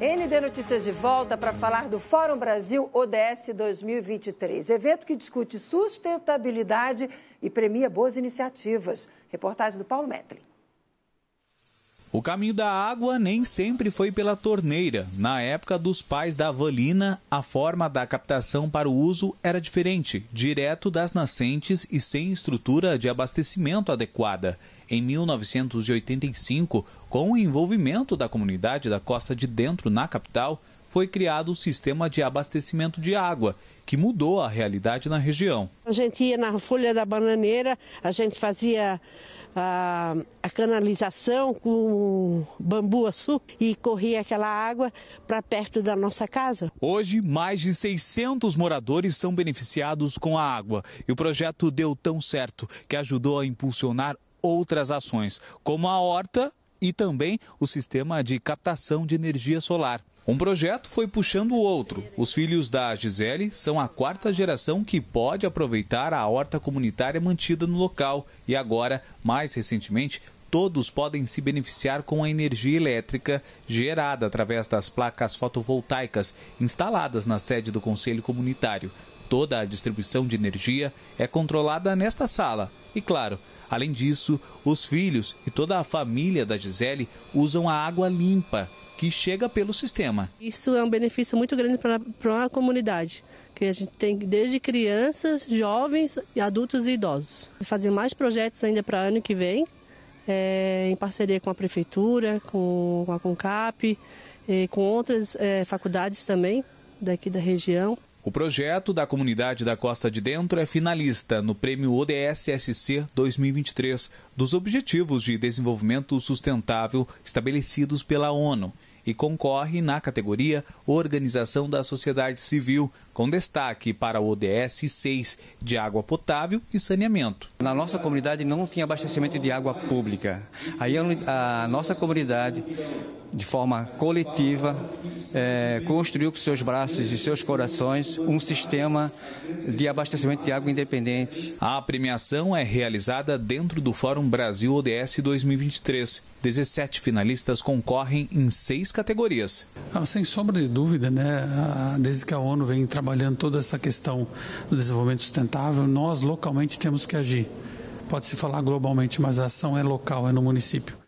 ND Notícias de volta para falar do Fórum Brasil ODS 2023, evento que discute sustentabilidade e premia boas iniciativas. Reportagem do Paulo Metri. O caminho da água nem sempre foi pela torneira. Na época dos pais da Valina, a forma da captação para o uso era diferente, direto das nascentes e sem estrutura de abastecimento adequada. Em 1985, com o envolvimento da comunidade da Costa de Dentro na capital, foi criado o sistema de abastecimento de água, que mudou a realidade na região. A gente ia na folha da bananeira, a gente fazia a, ah, a canalização com bambu açúcar e corria aquela água para perto da nossa casa. Hoje, mais de 600 moradores são beneficiados com a água e o projeto deu tão certo que ajudou a impulsionar outras ações, como a horta e também o sistema de captação de energia solar. Um projeto foi puxando o outro. Os filhos da Gisele são a quarta geração que pode aproveitar a horta comunitária mantida no local e agora, mais recentemente, todos podem se beneficiar com a energia elétrica gerada através das placas fotovoltaicas instaladas na sede do Conselho Comunitário. Toda a distribuição de energia é controlada nesta sala e, claro, além disso, os filhos e toda a família da Gisele usam a água limpa que chega pelo sistema. Isso é um benefício muito grande para a comunidade, que a gente tem desde crianças, jovens, adultos e idosos. fazer mais projetos ainda para ano que vem, é, em parceria com a prefeitura, com, com a Concap, e com outras é, faculdades também daqui da região. O projeto da comunidade da Costa de Dentro é finalista no Prêmio ODSSC 2023 dos Objetivos de Desenvolvimento Sustentável estabelecidos pela ONU e concorre na categoria Organização da Sociedade Civil, com destaque para o ODS 6 de água potável e saneamento. Na nossa comunidade não tinha abastecimento de água pública. Aí a nossa comunidade de forma coletiva, é, construiu com seus braços e seus corações um sistema de abastecimento de água independente. A premiação é realizada dentro do Fórum Brasil ODS 2023. 17 finalistas concorrem em seis categorias. Ah, sem sombra de dúvida, né? Ah, desde que a ONU vem trabalhando toda essa questão do desenvolvimento sustentável, nós localmente temos que agir. Pode-se falar globalmente, mas a ação é local, é no município.